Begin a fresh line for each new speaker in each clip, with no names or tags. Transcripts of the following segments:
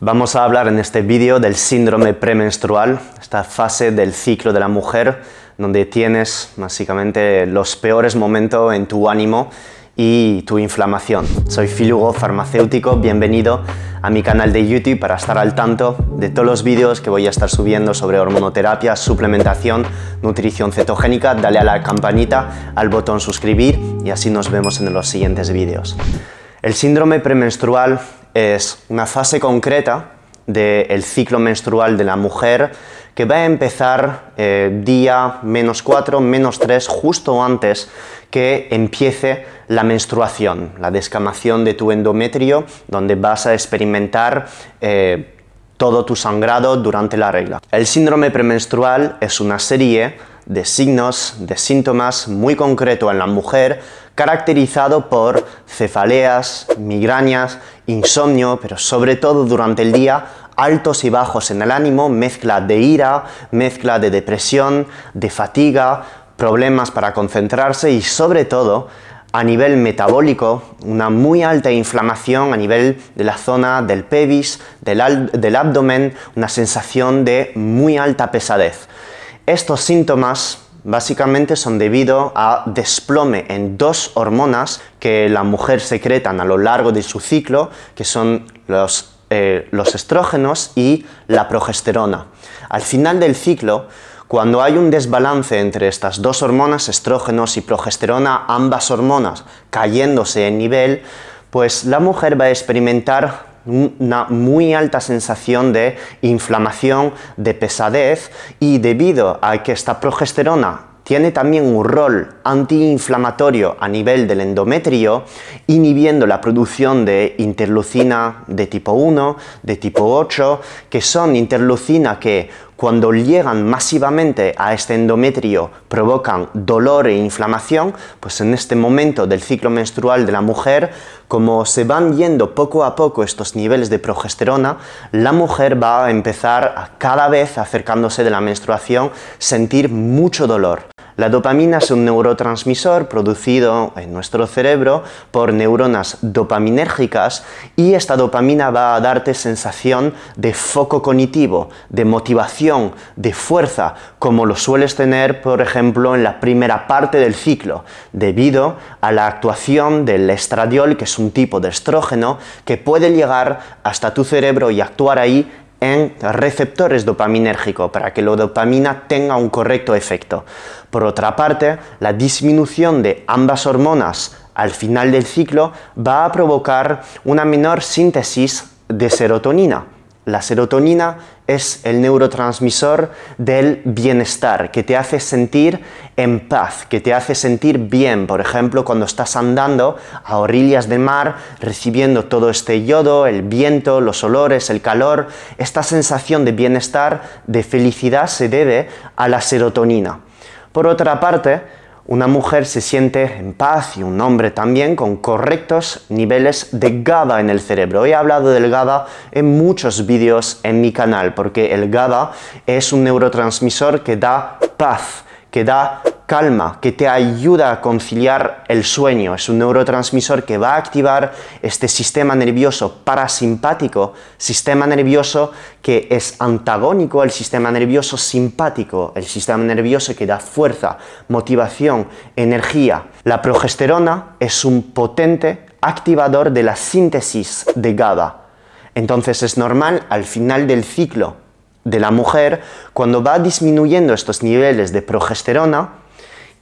Vamos a hablar en este vídeo del síndrome premenstrual, esta fase del ciclo de la mujer donde tienes básicamente los peores momentos en tu ánimo y tu inflamación. Soy Filugo, farmacéutico, bienvenido a mi canal de YouTube para estar al tanto de todos los vídeos que voy a estar subiendo sobre hormonoterapia, suplementación, nutrición cetogénica, dale a la campanita, al botón suscribir y así nos vemos en los siguientes vídeos. El síndrome premenstrual es una fase concreta del ciclo menstrual de la mujer que va a empezar eh, día menos 4, menos 3, justo antes que empiece la menstruación, la descamación de tu endometrio, donde vas a experimentar eh, todo tu sangrado durante la regla. El síndrome premenstrual es una serie de signos, de síntomas muy concreto en la mujer, caracterizado por cefaleas, migrañas, insomnio, pero sobre todo durante el día altos y bajos en el ánimo, mezcla de ira, mezcla de depresión, de fatiga, problemas para concentrarse y sobre todo a nivel metabólico, una muy alta inflamación a nivel de la zona del pelvis, del abdomen, una sensación de muy alta pesadez. Estos síntomas básicamente son debido a desplome en dos hormonas que la mujer secretan a lo largo de su ciclo, que son eh, los, estrógenos y la progesterona. Al final del ciclo, cuando hay un desbalance entre estas dos hormonas, estrógenos y progesterona, ambas hormonas cayéndose en nivel, pues la mujer va a experimentar una muy alta sensación de inflamación, de pesadez y debido a que esta progesterona tiene también un rol antiinflamatorio a nivel del endometrio, inhibiendo la producción de interleucina de tipo 1, de tipo 8, que son interleucina que cuando llegan masivamente a este endometrio provocan dolor e inflamación, pues en este momento del ciclo menstrual de la mujer, como se van yendo poco a poco estos niveles de progesterona, la mujer va a empezar a cada vez acercándose de la menstruación sentir mucho dolor. La dopamina es un neurotransmisor producido en nuestro cerebro por neuronas dopaminérgicas y esta dopamina va a darte sensación de foco cognitivo, de motivación, de fuerza, como lo sueles tener, por ejemplo, en la primera parte del ciclo, debido a la actuación del estradiol, que es un tipo de estrógeno, que puede llegar hasta tu cerebro y actuar ahí en receptores dopaminérgicos para que la dopamina tenga un correcto efecto. Por otra parte, la disminución de ambas hormonas al final del ciclo va a provocar una menor síntesis de serotonina la serotonina es el neurotransmisor del bienestar, que te hace sentir en paz, que te hace sentir bien. Por ejemplo, cuando estás andando a orillas de mar, recibiendo todo este yodo, el viento, los olores, el calor, esta sensación de bienestar, de felicidad, se debe a la serotonina. Por otra parte, una mujer se siente en paz y un hombre también con correctos niveles de GABA en el cerebro. He hablado del GABA en muchos vídeos en mi canal porque el GABA es un neurotransmisor que da paz, que da calma, que te ayuda a conciliar el sueño. Es un neurotransmisor que va a activar este sistema nervioso parasimpático, sistema nervioso que es antagónico al sistema nervioso simpático, el sistema nervioso que da fuerza, motivación, energía. La progesterona es un potente activador de la síntesis de GABA. Entonces es normal al final del ciclo de la mujer, cuando va disminuyendo estos niveles de progesterona,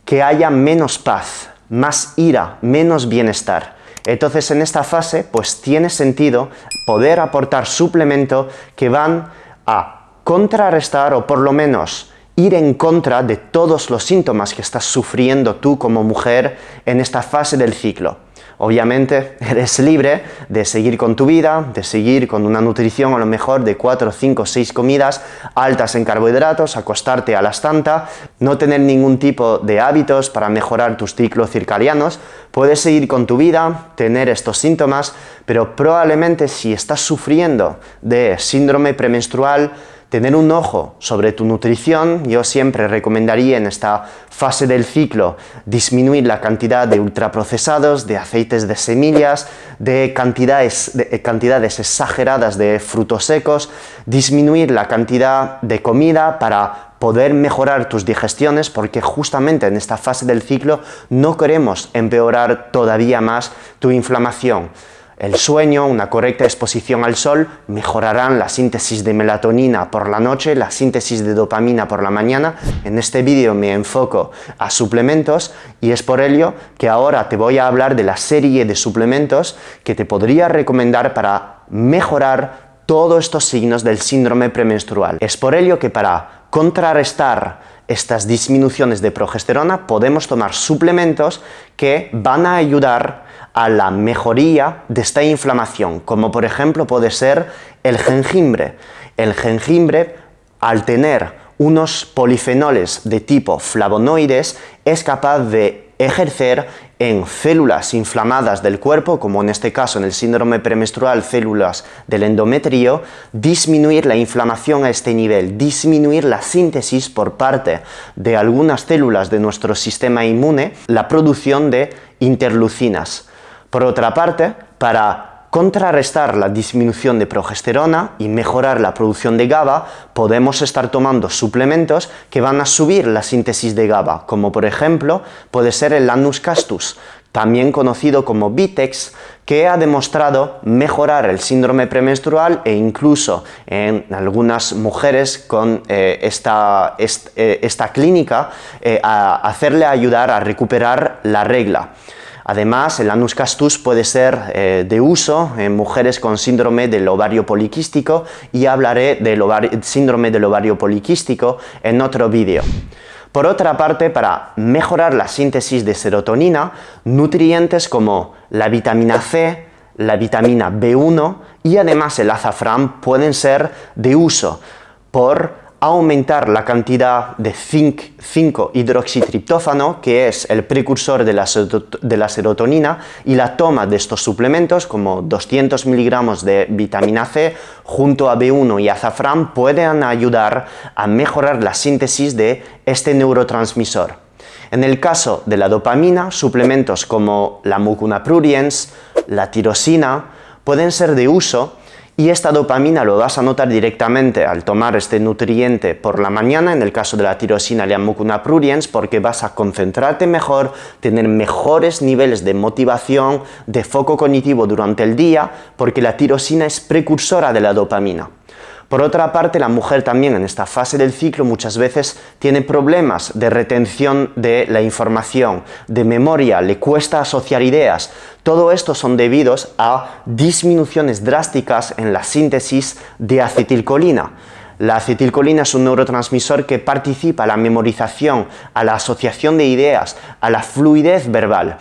que haya menos paz, más ira, menos bienestar. Entonces en esta fase pues tiene sentido poder aportar suplementos que van a contrarrestar o por lo menos ir en contra de todos los síntomas que estás sufriendo tú como mujer en esta fase del ciclo obviamente eres libre de seguir con tu vida, de seguir con una nutrición a lo mejor de 4, 5, 6 comidas altas en carbohidratos, acostarte a las tantas, no tener ningún tipo de hábitos para mejorar tus ciclos circadianos, puedes seguir con tu vida, tener estos síntomas, pero probablemente si estás sufriendo de síndrome premenstrual, tener un ojo sobre tu nutrición, yo siempre recomendaría en esta fase del ciclo disminuir la cantidad de ultraprocesados, de aceites de semillas, de eh, cantidades, exageradas de frutos secos, disminuir la cantidad de comida para poder mejorar tus digestiones porque justamente en esta fase del ciclo no queremos empeorar todavía más tu inflamación. El sueño, una correcta exposición al sol, mejorarán la síntesis de melatonina por la noche, la síntesis de dopamina por la mañana. En este vídeo me enfoco a suplementos y es por ello que ahora te voy a hablar de la serie de suplementos que te podría recomendar para mejorar todos estos signos del síndrome premenstrual. Es por ello que para contrarrestar estas disminuciones de progesterona podemos tomar suplementos que van a ayudar a la mejoría de esta inflamación, como por ejemplo puede ser el jengibre. El jengibre, al tener unos polifenoles de tipo flavonoides, es capaz de ejercer en células inflamadas del cuerpo, como en este caso en el síndrome premenstrual, células del endometrio, disminuir la inflamación a este nivel, disminuir la síntesis por parte de algunas células de nuestro sistema inmune, la producción de interlucinas. Por otra parte, para contrarrestar la disminución de progesterona y mejorar la producción de GABA, podemos estar tomando suplementos que van a subir la síntesis de GABA, como por ejemplo puede ser el Lanus castus, también conocido como Vitex, que ha demostrado mejorar el síndrome premenstrual e incluso en algunas mujeres con eh, eh, esta, clínica eh, a hacerle ayudar a recuperar la regla. Además, el anus castus puede ser eh, de uso en mujeres con síndrome del ovario poliquístico y hablaré del síndrome del ovario poliquístico en otro vídeo. Por otra parte, para mejorar la síntesis de serotonina, nutrientes como la vitamina C, la vitamina B1 y además el azafrán pueden ser de uso por aumentar la cantidad de zinc 5 hidroxitriptófano, que es el precursor de la, de la serotonina, y la toma de estos suplementos, como 200 miligramos de vitamina C junto a B1 y azafrán, pueden ayudar a mejorar la síntesis de este neurotransmisor. En el caso de la dopamina, suplementos como la mucuna pruriens, la tirosina, pueden ser de uso y esta dopamina lo vas a notar directamente al tomar este nutriente por la mañana, en el caso de la tirosina leamucuna pruriens, porque vas a concentrarte mejor, tener mejores niveles de motivación, de foco cognitivo durante el día, porque la tirosina es precursora de la dopamina. Por otra parte, la mujer también en esta fase del ciclo muchas veces tiene problemas de retención de la información, de memoria, le cuesta asociar ideas. Todo esto son debidos a disminuciones drásticas en la síntesis de acetilcolina. La acetilcolina es un neurotransmisor que participa a la memorización, a la asociación de ideas, a la fluidez verbal.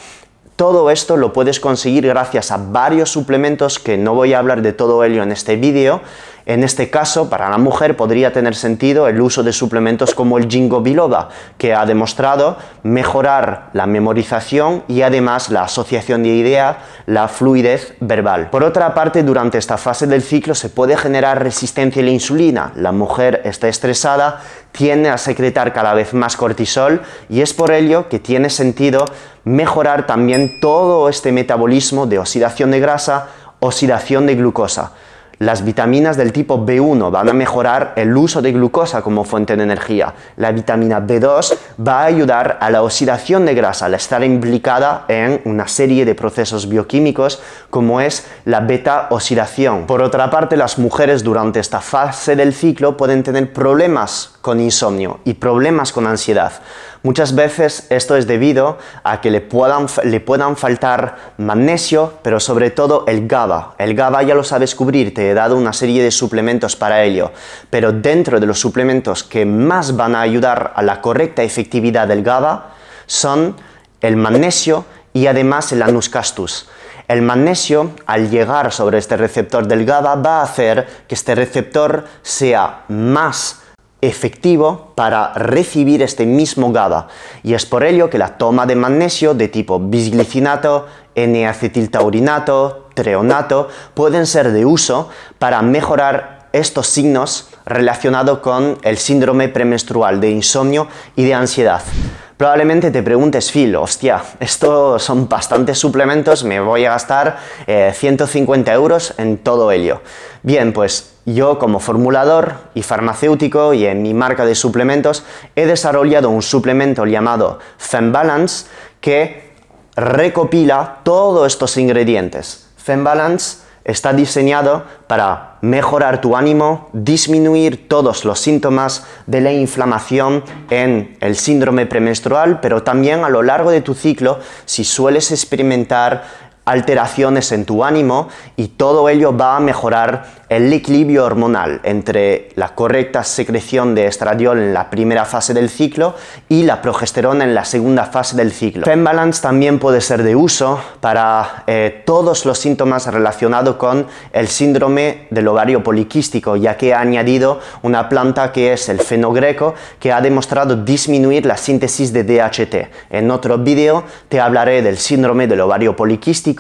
Todo esto lo puedes conseguir gracias a varios suplementos que no voy a hablar de todo ello en este vídeo, en este caso, para la mujer podría tener sentido el uso de suplementos como el Jingo Biloba, que ha demostrado mejorar la memorización y además la asociación de ideas, la fluidez verbal. Por otra parte, durante esta fase del ciclo se puede generar resistencia a la insulina. La mujer está estresada, tiende a secretar cada vez más cortisol y es por ello que tiene sentido mejorar también todo este metabolismo de oxidación de grasa, oxidación de glucosa. Las vitaminas del tipo B1 van a mejorar el uso de glucosa como fuente de energía. La vitamina B2 va a ayudar a la oxidación de grasa al estar implicada en una serie de procesos bioquímicos como es la beta-oxidación. Por otra parte, las mujeres durante esta fase del ciclo pueden tener problemas con insomnio y problemas con ansiedad. Muchas veces esto es debido a que le puedan, le puedan faltar magnesio, pero sobre todo el GABA. El GABA ya lo sabes cubrirte dado una serie de suplementos para ello, pero dentro de los suplementos que más van a ayudar a la correcta efectividad del GABA son el magnesio y además el anus castus. El magnesio, al llegar sobre este receptor del GABA, va a hacer que este receptor sea más efectivo para recibir este mismo GABA. Y es por ello que la toma de magnesio de tipo bisglicinato, N-acetiltaurinato, treonato pueden ser de uso para mejorar estos signos relacionados con el síndrome premenstrual de insomnio y de ansiedad. Probablemente te preguntes, Phil, hostia, estos son bastantes suplementos, me voy a gastar 150 eh, euros en todo ello. Bien, pues yo como formulador y farmacéutico y en mi marca de suplementos he desarrollado un suplemento llamado Balance que recopila todos estos ingredientes. FemBalance está diseñado para mejorar tu ánimo, disminuir todos los síntomas de la inflamación en el síndrome premenstrual, pero también a lo largo de tu ciclo, si sueles experimentar alteraciones en tu ánimo y todo ello va a mejorar el equilibrio hormonal entre la correcta secreción de estradiol en la primera fase del ciclo y la progesterona en la segunda fase del ciclo. Balance también puede ser de uso para eh, todos los síntomas relacionados con el síndrome del ovario poliquístico, ya que ha añadido una planta que es el fenogreco, que ha demostrado disminuir la síntesis de DHT. En otro vídeo te hablaré del síndrome del ovario poliquístico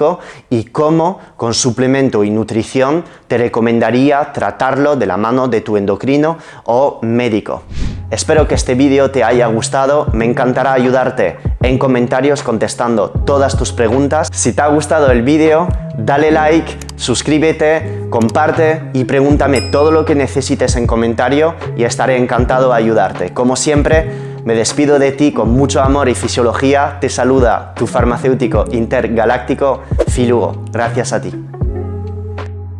y cómo con suplemento y nutrición te recomendaría tratarlo de la mano de tu endocrino o médico. Espero que este vídeo te haya gustado, me encantará ayudarte en comentarios contestando todas tus preguntas. Si te ha gustado el vídeo, dale like, suscríbete, comparte y pregúntame todo lo que necesites en comentario y estaré encantado de ayudarte. Como siempre, me despido de ti con mucho amor y fisiología. Te saluda tu farmacéutico intergaláctico, Filugo. Gracias a ti.